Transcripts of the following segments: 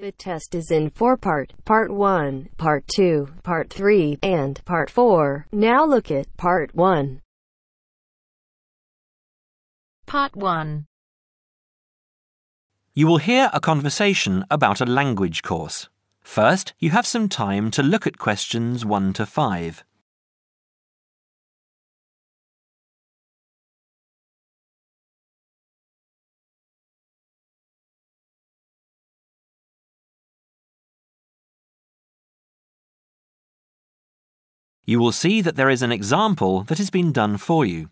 The test is in four part, part 1, part 2, part 3, and part 4. Now look at part 1. Part 1 You will hear a conversation about a language course. First, you have some time to look at questions 1 to 5. you will see that there is an example that has been done for you.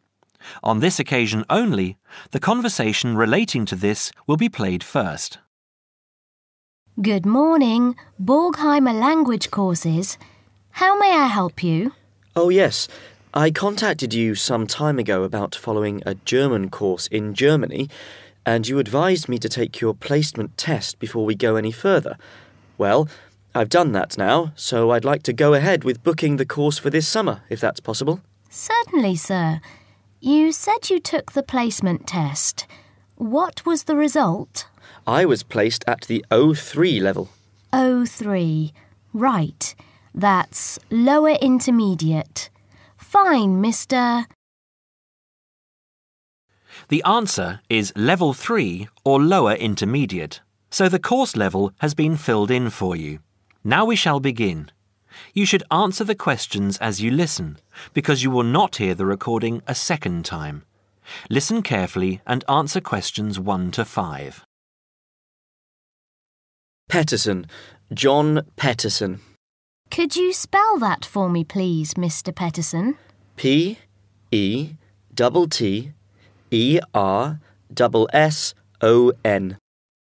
On this occasion only, the conversation relating to this will be played first. Good morning, Borgheimer Language Courses. How may I help you? Oh, yes. I contacted you some time ago about following a German course in Germany, and you advised me to take your placement test before we go any further. Well, I've done that now, so I'd like to go ahead with booking the course for this summer, if that's possible. Certainly, sir. You said you took the placement test. What was the result? I was placed at the O3 level. O3. Right. That's lower intermediate. Fine, Mr. The answer is level 3 or lower intermediate, so the course level has been filled in for you. Now we shall begin. You should answer the questions as you listen, because you will not hear the recording a second time. Listen carefully and answer questions 1 to 5. Pettersen, John Pettersen. Could you spell that for me, please, Mr. Petterson? S, O N.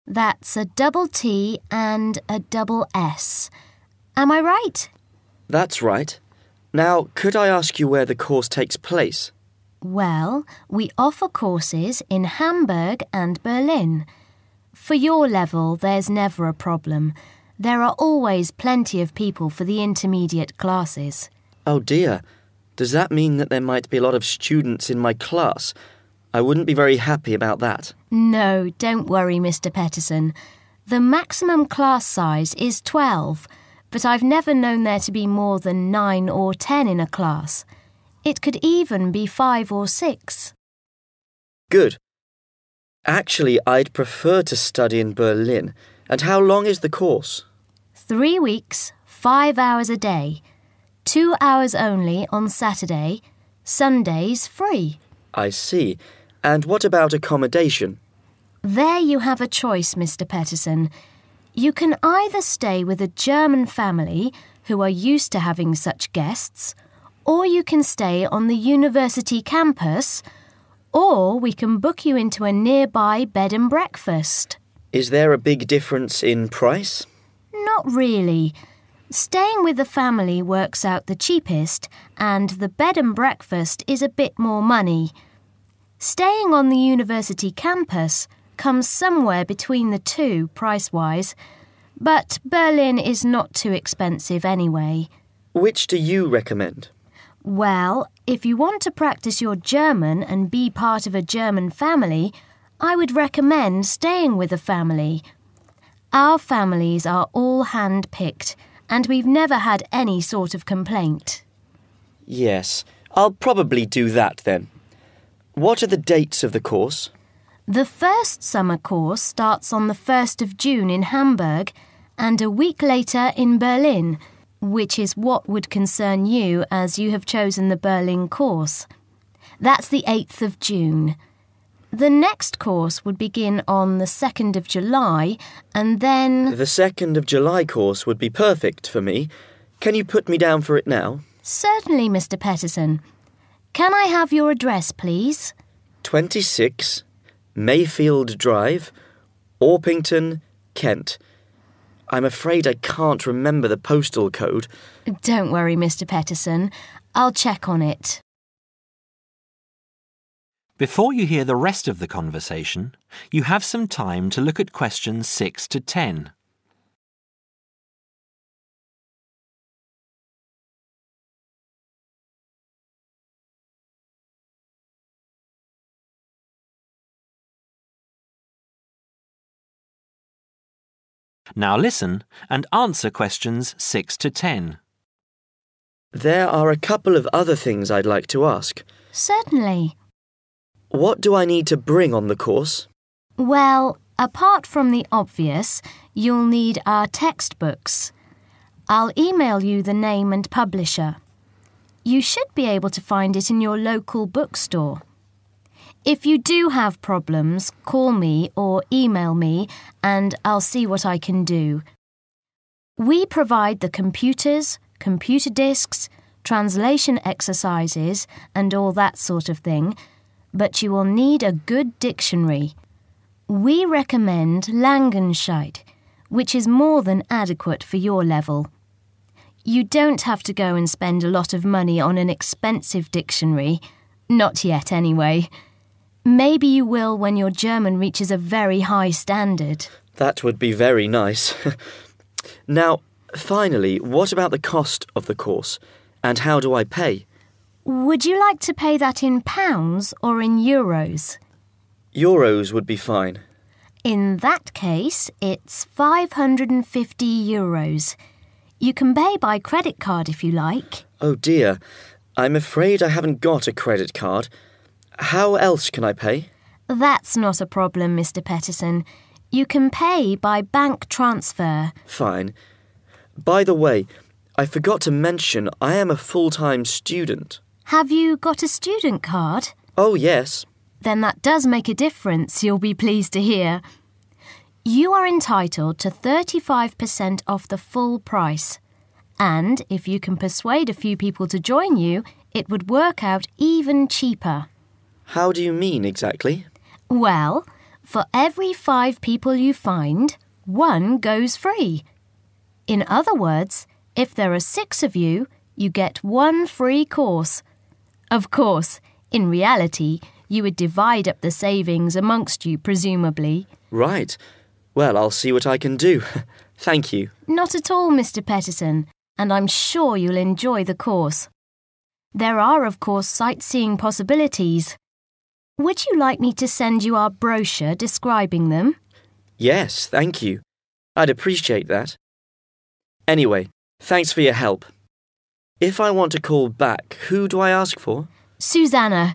That's a double T and a double S. Am I right? That's right. Now, could I ask you where the course takes place? Well, we offer courses in Hamburg and Berlin. For your level, there's never a problem. There are always plenty of people for the intermediate classes. Oh dear. Does that mean that there might be a lot of students in my class I wouldn't be very happy about that. No, don't worry, Mr. Petterson. The maximum class size is 12, but I've never known there to be more than 9 or 10 in a class. It could even be 5 or 6. Good. Actually, I'd prefer to study in Berlin. And how long is the course? Three weeks, five hours a day. Two hours only on Saturday. Sundays free. I see. And what about accommodation? There you have a choice, Mr. Petterson. You can either stay with a German family who are used to having such guests, or you can stay on the university campus, or we can book you into a nearby bed and breakfast. Is there a big difference in price? Not really. Staying with the family works out the cheapest, and the bed and breakfast is a bit more money. Staying on the university campus comes somewhere between the two price wise, but Berlin is not too expensive anyway. Which do you recommend? Well, if you want to practice your German and be part of a German family, I would recommend staying with a family. Our families are all hand picked, and we've never had any sort of complaint. Yes, I'll probably do that then. What are the dates of the course? The first summer course starts on the 1st of June in Hamburg and a week later in Berlin, which is what would concern you as you have chosen the Berlin course. That's the 8th of June. The next course would begin on the 2nd of July and then. The 2nd of July course would be perfect for me. Can you put me down for it now? Certainly, Mr. Petterson. Can I have your address, please? 26 Mayfield Drive, Orpington, Kent. I'm afraid I can't remember the postal code. Don't worry, Mr. Pettison. I'll check on it. Before you hear the rest of the conversation, you have some time to look at questions 6 to 10. Now listen and answer questions 6 to 10. There are a couple of other things I'd like to ask. Certainly. What do I need to bring on the course? Well, apart from the obvious, you'll need our textbooks. I'll email you the name and publisher. You should be able to find it in your local bookstore. If you do have problems, call me or email me and I'll see what I can do. We provide the computers, computer disks, translation exercises, and all that sort of thing, but you will need a good dictionary. We recommend Langenscheidt, which is more than adequate for your level. You don't have to go and spend a lot of money on an expensive dictionary, not yet anyway. Maybe you will when your German reaches a very high standard. That would be very nice. now, finally, what about the cost of the course? And how do I pay? Would you like to pay that in pounds or in euros? Euros would be fine. In that case, it's 550 euros. You can pay by credit card if you like. Oh dear. I'm afraid I haven't got a credit card. How else can I pay? That's not a problem, Mr. Petterson. You can pay by bank transfer. Fine. By the way, I forgot to mention I am a full time student. Have you got a student card? Oh, yes. Then that does make a difference, you'll be pleased to hear. You are entitled to 35% off the full price. And if you can persuade a few people to join you, it would work out even cheaper. How do you mean exactly? Well, for every five people you find, one goes free. In other words, if there are six of you, you get one free course. Of course, in reality, you would divide up the savings amongst you, presumably. Right. Well, I'll see what I can do. Thank you. Not at all, Mr. Petterson, and I'm sure you'll enjoy the course. There are, of course, sightseeing possibilities. Would you like me to send you our brochure describing them? Yes, thank you. I'd appreciate that. Anyway, thanks for your help. If I want to call back, who do I ask for? Susanna.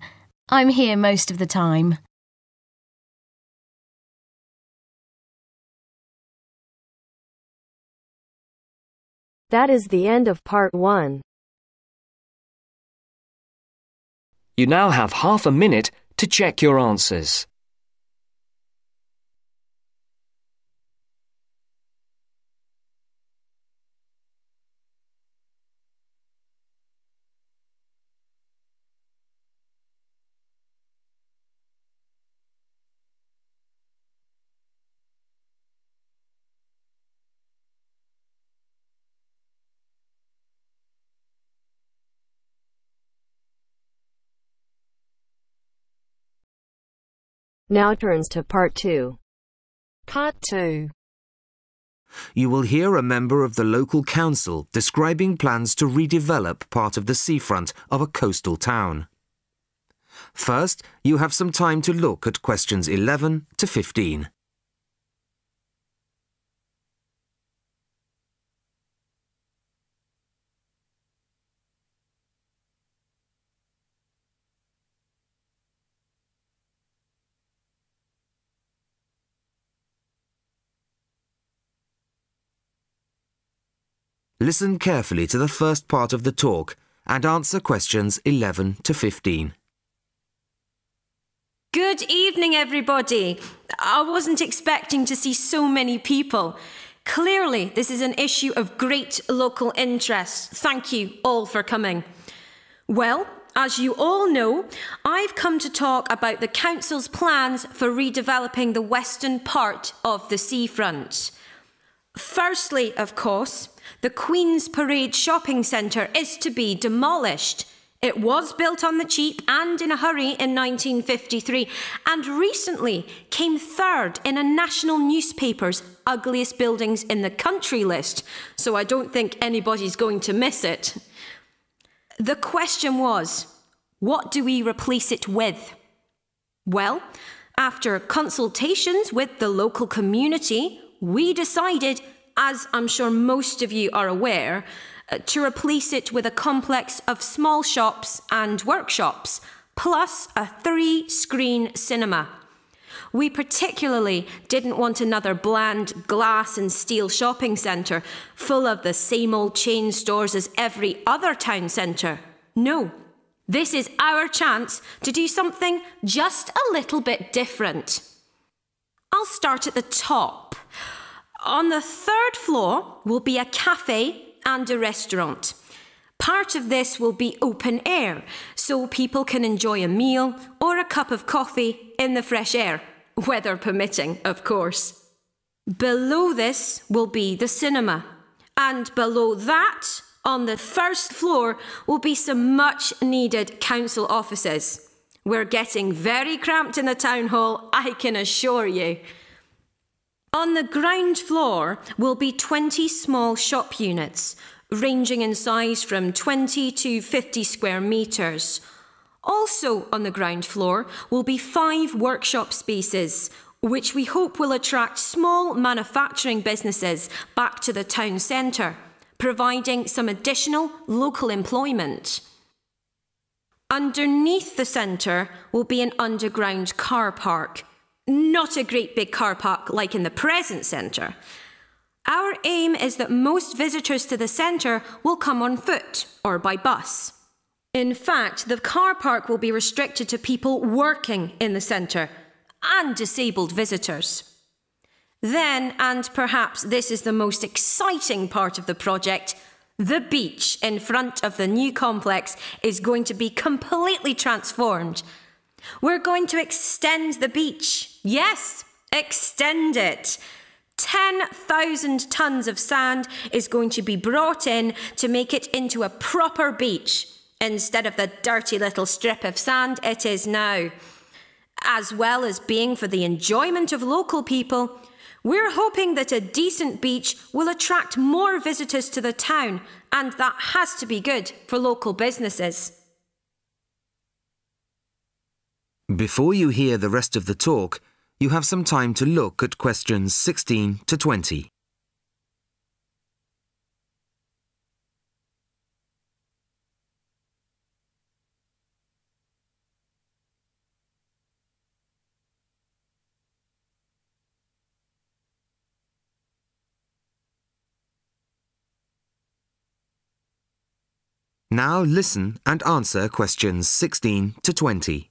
I'm here most of the time. That is the end of part one. You now have half a minute to check your answers. now turns to part two. Part two. You will hear a member of the local council describing plans to redevelop part of the seafront of a coastal town. First, you have some time to look at questions 11 to 15. Listen carefully to the first part of the talk and answer questions 11 to 15. Good evening, everybody. I wasn't expecting to see so many people. Clearly, this is an issue of great local interest. Thank you all for coming. Well, as you all know, I've come to talk about the Council's plans for redeveloping the western part of the seafront. Firstly, of course, the Queen's Parade Shopping Centre is to be demolished. It was built on the cheap and in a hurry in 1953 and recently came third in a national newspaper's ugliest buildings in the country list, so I don't think anybody's going to miss it. The question was what do we replace it with? Well, after consultations with the local community, we decided as I'm sure most of you are aware, uh, to replace it with a complex of small shops and workshops, plus a three screen cinema. We particularly didn't want another bland glass and steel shopping centre full of the same old chain stores as every other town centre. No, this is our chance to do something just a little bit different. I'll start at the top. On the third floor will be a cafe and a restaurant. Part of this will be open air, so people can enjoy a meal or a cup of coffee in the fresh air, weather permitting, of course. Below this will be the cinema, and below that, on the first floor, will be some much needed council offices. We're getting very cramped in the town hall, I can assure you. On the ground floor will be 20 small shop units, ranging in size from 20 to 50 square metres. Also on the ground floor will be five workshop spaces, which we hope will attract small manufacturing businesses back to the town centre, providing some additional local employment. Underneath the centre will be an underground car park not a great big car park like in the present centre. Our aim is that most visitors to the centre will come on foot or by bus. In fact, the car park will be restricted to people working in the centre and disabled visitors. Then, and perhaps this is the most exciting part of the project, the beach in front of the new complex is going to be completely transformed we're going to extend the beach. Yes, extend it. 10,000 tons of sand is going to be brought in to make it into a proper beach instead of the dirty little strip of sand it is now. As well as being for the enjoyment of local people, we're hoping that a decent beach will attract more visitors to the town, and that has to be good for local businesses. Before you hear the rest of the talk, you have some time to look at questions 16 to 20. Now listen and answer questions 16 to 20.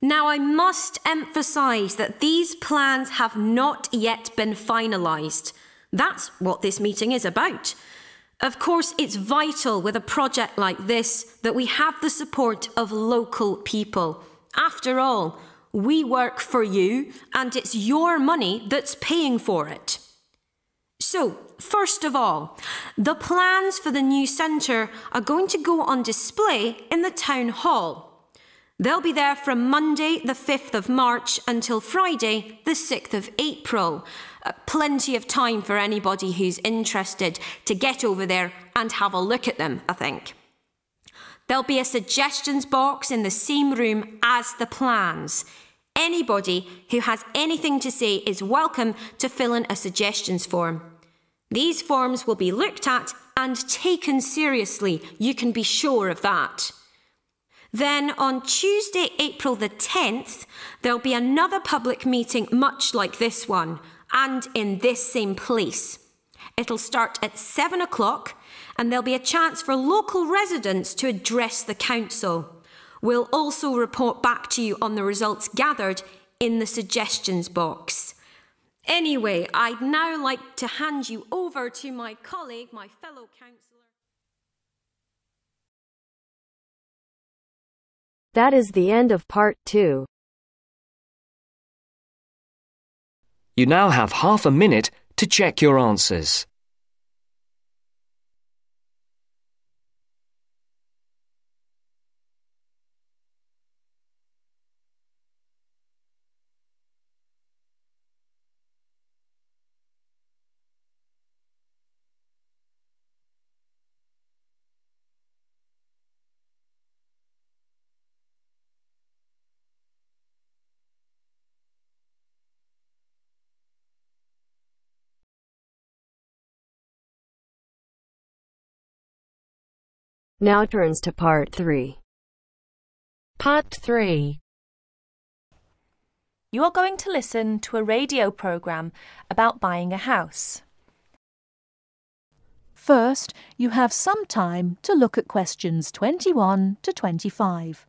Now, I must emphasise that these plans have not yet been finalised. That's what this meeting is about. Of course, it's vital with a project like this that we have the support of local people. After all, we work for you and it's your money that's paying for it. So, first of all, the plans for the new centre are going to go on display in the town hall. They'll be there from Monday, the 5th of March, until Friday, the 6th of April. Uh, plenty of time for anybody who's interested to get over there and have a look at them, I think. There'll be a suggestions box in the same room as the plans. Anybody who has anything to say is welcome to fill in a suggestions form. These forms will be looked at and taken seriously, you can be sure of that. Then on Tuesday, April the 10th, there'll be another public meeting much like this one and in this same place. It'll start at 7 o'clock and there'll be a chance for local residents to address the council. We'll also report back to you on the results gathered in the suggestions box. Anyway, I'd now like to hand you over to my colleague, my fellow council. That is the end of part 2. You now have half a minute to check your answers. Now turns to part 3. Part 3 You are going to listen to a radio program about buying a house. First, you have some time to look at questions 21 to 25.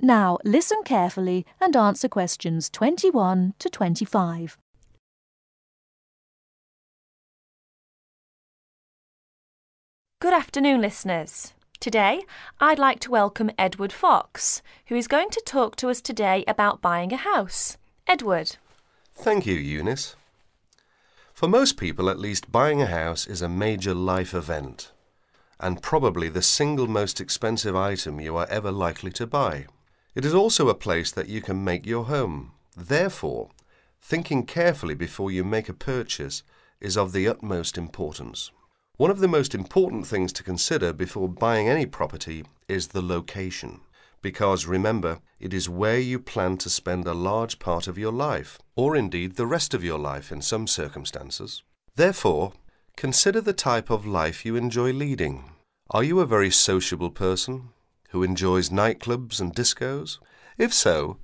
Now listen carefully and answer questions 21 to 25. Good afternoon, listeners. Today, I'd like to welcome Edward Fox, who is going to talk to us today about buying a house. Edward. Thank you, Eunice. For most people, at least, buying a house is a major life event and probably the single most expensive item you are ever likely to buy. It is also a place that you can make your home. Therefore, thinking carefully before you make a purchase is of the utmost importance. One of the most important things to consider before buying any property is the location. Because remember, it is where you plan to spend a large part of your life, or indeed the rest of your life in some circumstances. Therefore, consider the type of life you enjoy leading. Are you a very sociable person? who enjoys nightclubs and discos? If so,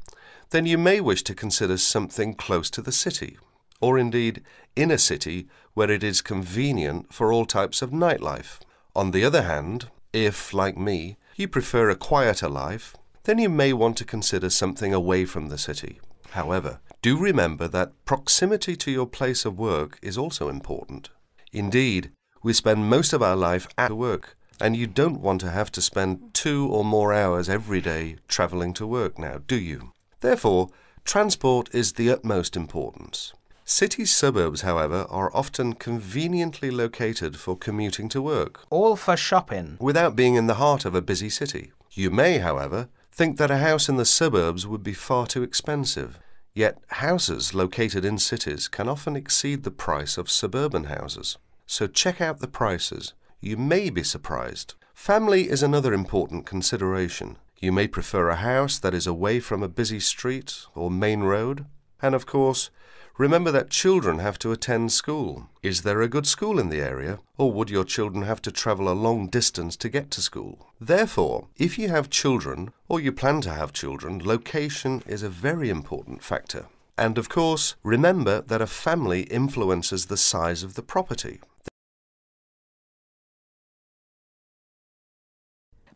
then you may wish to consider something close to the city, or indeed in a city where it is convenient for all types of nightlife. On the other hand, if, like me, you prefer a quieter life, then you may want to consider something away from the city. However, do remember that proximity to your place of work is also important. Indeed, we spend most of our life at work, and you don't want to have to spend two or more hours every day travelling to work now, do you? Therefore, transport is the utmost importance. City suburbs, however, are often conveniently located for commuting to work. All for shopping. Without being in the heart of a busy city. You may, however, think that a house in the suburbs would be far too expensive. Yet houses located in cities can often exceed the price of suburban houses. So check out the prices you may be surprised. Family is another important consideration. You may prefer a house that is away from a busy street or main road. And of course, remember that children have to attend school. Is there a good school in the area, or would your children have to travel a long distance to get to school? Therefore, if you have children, or you plan to have children, location is a very important factor. And of course, remember that a family influences the size of the property.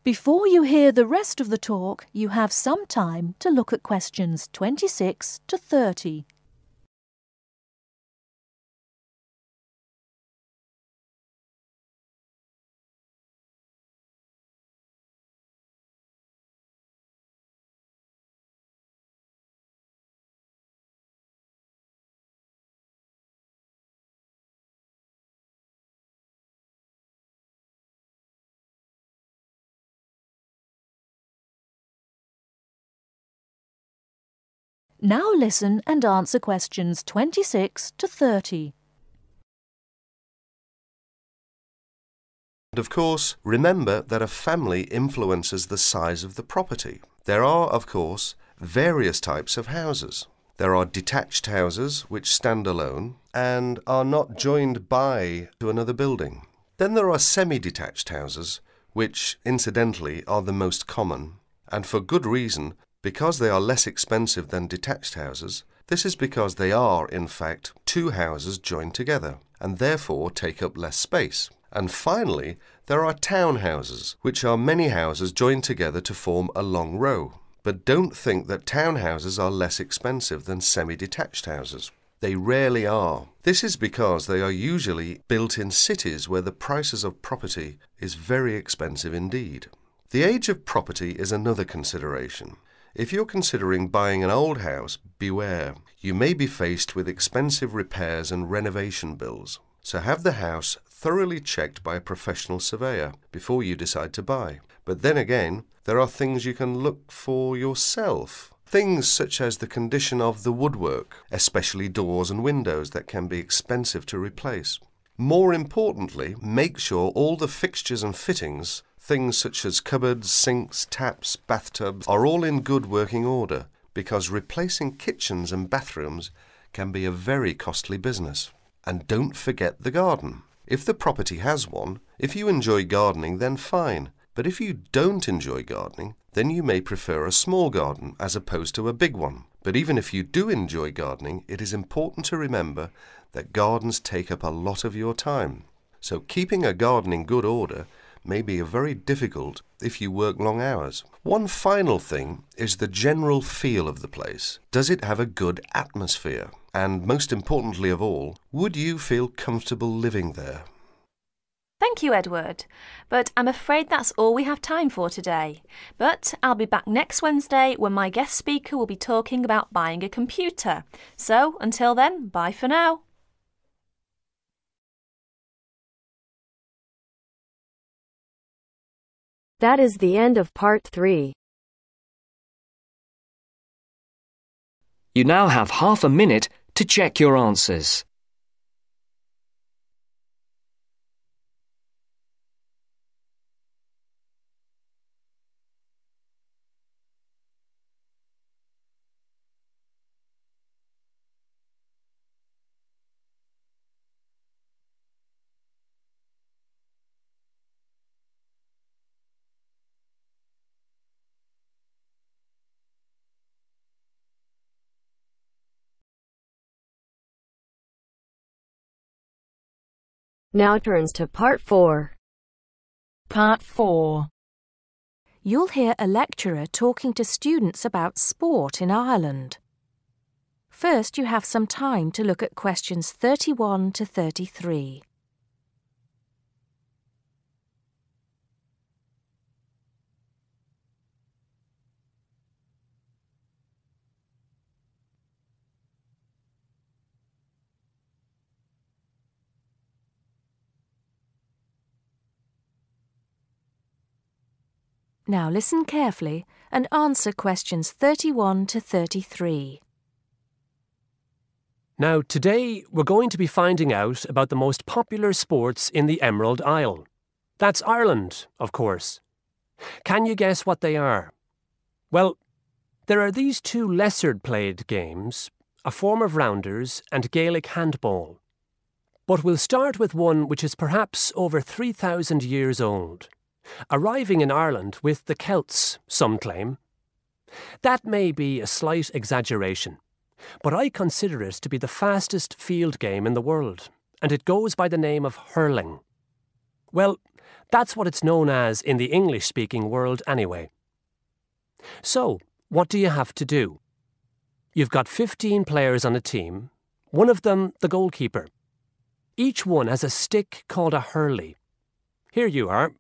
Before you hear the rest of the talk, you have some time to look at questions 26 to 30. Now listen and answer questions 26 to 30. And of course, remember that a family influences the size of the property. There are, of course, various types of houses. There are detached houses which stand alone and are not joined by to another building. Then there are semi-detached houses, which incidentally are the most common, and for good reason because they are less expensive than detached houses, this is because they are, in fact, two houses joined together, and therefore take up less space. And finally, there are townhouses, which are many houses joined together to form a long row. But don't think that townhouses are less expensive than semi detached houses. They rarely are. This is because they are usually built in cities where the prices of property is very expensive indeed. The age of property is another consideration. If you're considering buying an old house, beware. You may be faced with expensive repairs and renovation bills. So have the house thoroughly checked by a professional surveyor before you decide to buy. But then again, there are things you can look for yourself. Things such as the condition of the woodwork, especially doors and windows that can be expensive to replace. More importantly, make sure all the fixtures and fittings Things such as cupboards, sinks, taps, bathtubs are all in good working order because replacing kitchens and bathrooms can be a very costly business. And don't forget the garden. If the property has one, if you enjoy gardening, then fine. But if you don't enjoy gardening, then you may prefer a small garden as opposed to a big one. But even if you do enjoy gardening, it is important to remember that gardens take up a lot of your time. So keeping a garden in good order may be a very difficult if you work long hours. One final thing is the general feel of the place. Does it have a good atmosphere? And most importantly of all, would you feel comfortable living there? Thank you, Edward. But I'm afraid that's all we have time for today. But I'll be back next Wednesday when my guest speaker will be talking about buying a computer. So until then, bye for now. That is the end of part 3. You now have half a minute to check your answers. Now turns to part 4. Part 4 You'll hear a lecturer talking to students about sport in Ireland. First, you have some time to look at questions 31 to 33. Now listen carefully and answer questions 31 to 33. Now, today we're going to be finding out about the most popular sports in the Emerald Isle. That's Ireland, of course. Can you guess what they are? Well, there are these two lesser played games a form of rounders and Gaelic handball. But we'll start with one which is perhaps over 3,000 years old arriving in Ireland with the Celts, some claim. That may be a slight exaggeration, but I consider it to be the fastest field game in the world, and it goes by the name of hurling. Well, that's what it's known as in the English speaking world anyway. So, what do you have to do? You've got 15 players on a team, one of them the goalkeeper. Each one has a stick called a hurley. Here you are,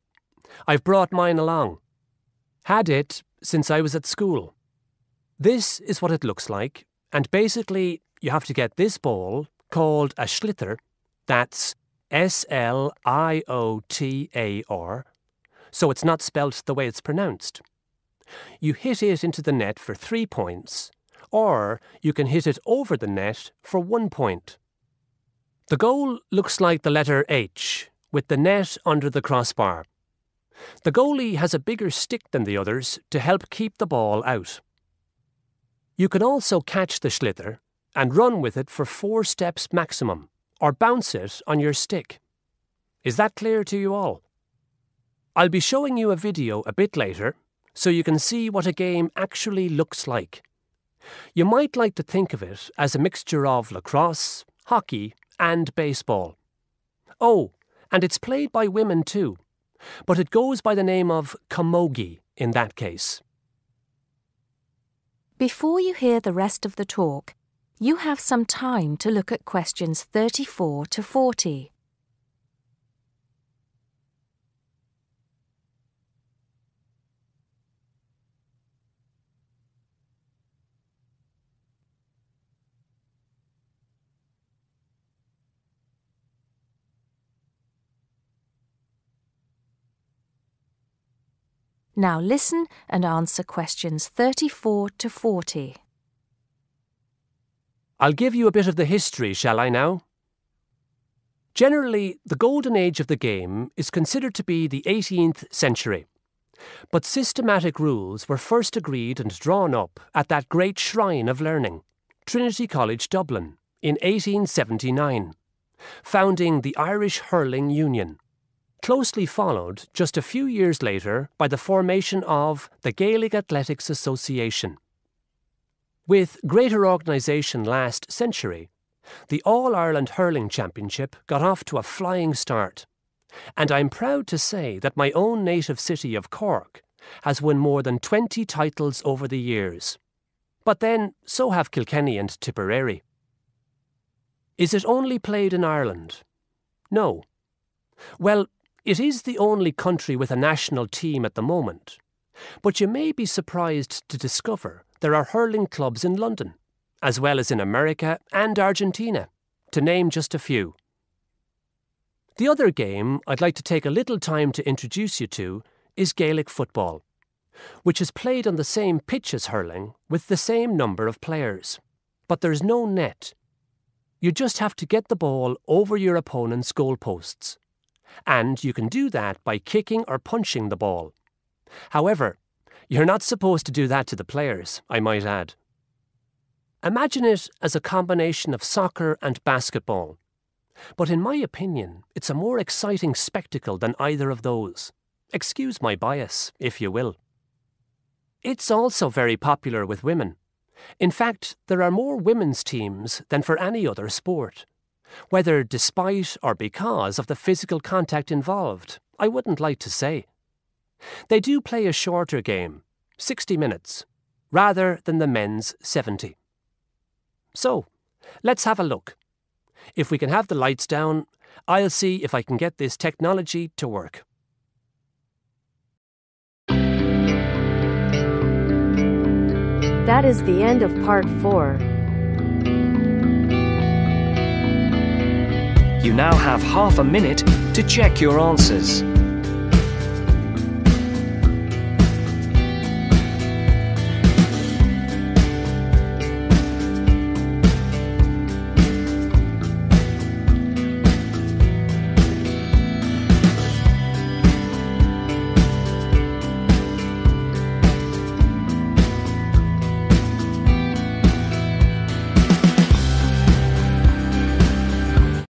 I've brought mine along. Had it since I was at school. This is what it looks like, and basically, you have to get this ball, called a schlitter, that's S L I O T A R, so it's not spelt the way it's pronounced. You hit it into the net for three points, or you can hit it over the net for one point. The goal looks like the letter H, with the net under the crossbar. The goalie has a bigger stick than the others to help keep the ball out. You can also catch the Schlitter and run with it for four steps maximum, or bounce it on your stick. Is that clear to you all? I'll be showing you a video a bit later, so you can see what a game actually looks like. You might like to think of it as a mixture of lacrosse, hockey, and baseball. Oh, and it's played by women too but it goes by the name of camogie in that case. Before you hear the rest of the talk, you have some time to look at questions 34 to 40. Now listen and answer questions 34 to 40. I'll give you a bit of the history, shall I now? Generally, the golden age of the game is considered to be the 18th century. But systematic rules were first agreed and drawn up at that great shrine of learning, Trinity College, Dublin, in 1879, founding the Irish Hurling Union closely followed just a few years later by the formation of the Gaelic Athletics Association. With greater organisation last century, the All Ireland Hurling Championship got off to a flying start, and I'm proud to say that my own native city of Cork has won more than 20 titles over the years. But then, so have Kilkenny and Tipperary. Is it only played in Ireland? No. Well, it is the only country with a national team at the moment, but you may be surprised to discover there are hurling clubs in London, as well as in America and Argentina, to name just a few. The other game I'd like to take a little time to introduce you to is Gaelic football, which is played on the same pitch as hurling with the same number of players, but there's no net. You just have to get the ball over your opponent's goalposts and you can do that by kicking or punching the ball. However, you're not supposed to do that to the players, I might add. Imagine it as a combination of soccer and basketball. But in my opinion, it's a more exciting spectacle than either of those. Excuse my bias, if you will. It's also very popular with women. In fact, there are more women's teams than for any other sport whether despite or because of the physical contact involved, I wouldn't like to say. They do play a shorter game, 60 minutes, rather than the men's 70. So, let's have a look. If we can have the lights down, I'll see if I can get this technology to work. That is the end of part 4. You now have half a minute to check your answers.